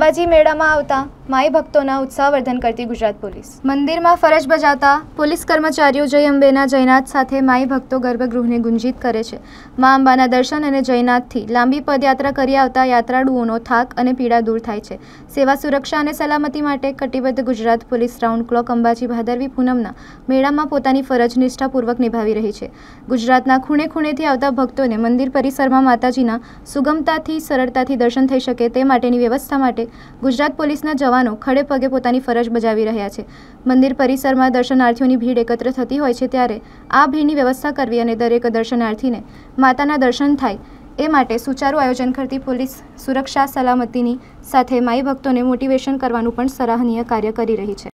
અંબાજી મેળામાં આવતા માઈ ભક્તોના ઉત્સાહવર્ધન કરતી ગુજરાત પોલીસ મંદિરમાં ફરજ બજાવતા પોલીસ કર્મચારીઓ જય અંબેના જયનાથ સાથે માઈ ભક્તો ગર્ભગૃહને ગુંજિત કરે છે મા અંબાના દર્શન અને જયનાથથી લાંબી પદયાત્રા કરી આવતા યાત્રાળુઓનો થાક અને પીડા દૂર થાય છે સેવા સુરક્ષા અને સલામતી માટે કટિબદ્ધ Gujarat police round clock Ambaji ભાદરવી પૂનમના મેળામાં પોતાની ફરજ નિષ્ઠાપૂર્વક નિભાવી રહી છે ગુજરાતના ખૂણે ખૂણેથી આવતા ભક્તોને મંદિર પરિસરમાં માતાજીના સુગમતાથી સરળતાથી દર્શન થઈ શકે તે માટેની વ્યવસ્થા માટે ગુજરાત પોલીસના જવાન જવાનો ખડે પગે પોતાની ફરજ બજાવી રહ્યા છે મંદિર પરિસરમાં દર્શનાર્થીઓની ભીડ એકત્ર થતી હોય છે ત્યારે આ ભીડની વ્યવસ્થા કરવી અને દરેક દર્શનાર્થીને માતાના દર્શન થાય એ માટે સુચારુ આયોજન કરતી પોલીસ સુરક્ષા સલામતીની સાથે માઈ ભક્તોને મોટિવેશન કરવાનું પણ સરાહનીય કાર્ય કરી રહી છે